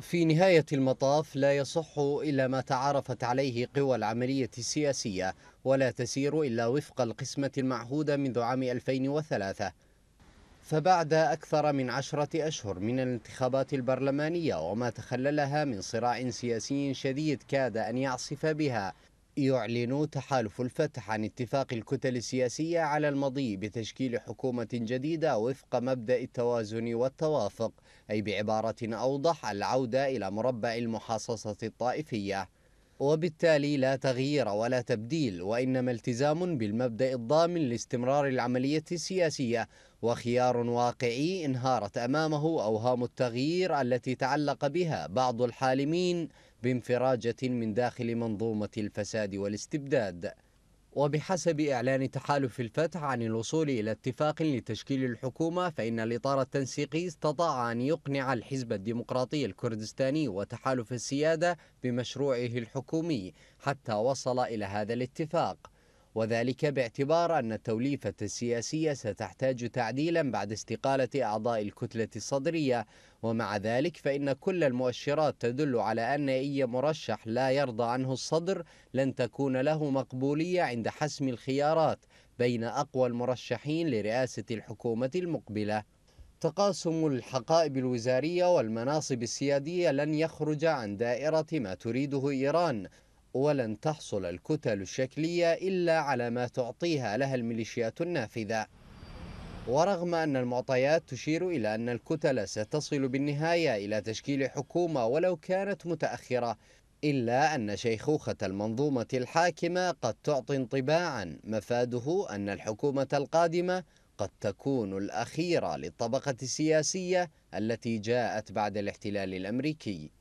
في نهاية المطاف لا يصح إلا ما تعارفت عليه قوى العملية السياسية ولا تسير إلا وفق القسمة المعهودة منذ عام 2003 فبعد أكثر من عشرة أشهر من الانتخابات البرلمانية وما تخللها من صراع سياسي شديد كاد أن يعصف بها يعلن تحالف الفتح عن اتفاق الكتل السياسية على المضي بتشكيل حكومة جديدة وفق مبدأ التوازن والتوافق أي بعبارة أوضح العودة إلى مربع المحاصصة الطائفية وبالتالي لا تغيير ولا تبديل وإنما التزام بالمبدأ الضامن لاستمرار العملية السياسية وخيار واقعي انهارت أمامه أوهام التغيير التي تعلق بها بعض الحالمين بانفراجة من داخل منظومة الفساد والاستبداد وبحسب إعلان تحالف الفتح عن الوصول إلى اتفاق لتشكيل الحكومة فإن الإطار التنسيقي استطاع أن يقنع الحزب الديمقراطي الكردستاني وتحالف السيادة بمشروعه الحكومي حتى وصل إلى هذا الاتفاق وذلك باعتبار أن التوليفة السياسية ستحتاج تعديلا بعد استقالة أعضاء الكتلة الصدرية ومع ذلك فإن كل المؤشرات تدل على أن أي مرشح لا يرضى عنه الصدر لن تكون له مقبولية عند حسم الخيارات بين أقوى المرشحين لرئاسة الحكومة المقبلة تقاسم الحقائب الوزارية والمناصب السيادية لن يخرج عن دائرة ما تريده إيران ولن تحصل الكتل الشكلية إلا على ما تعطيها لها الميليشيات النافذة ورغم أن المعطيات تشير إلى أن الكتل ستصل بالنهاية إلى تشكيل حكومة ولو كانت متأخرة إلا أن شيخوخة المنظومة الحاكمة قد تعطي انطباعا مفاده أن الحكومة القادمة قد تكون الأخيرة للطبقة السياسية التي جاءت بعد الاحتلال الأمريكي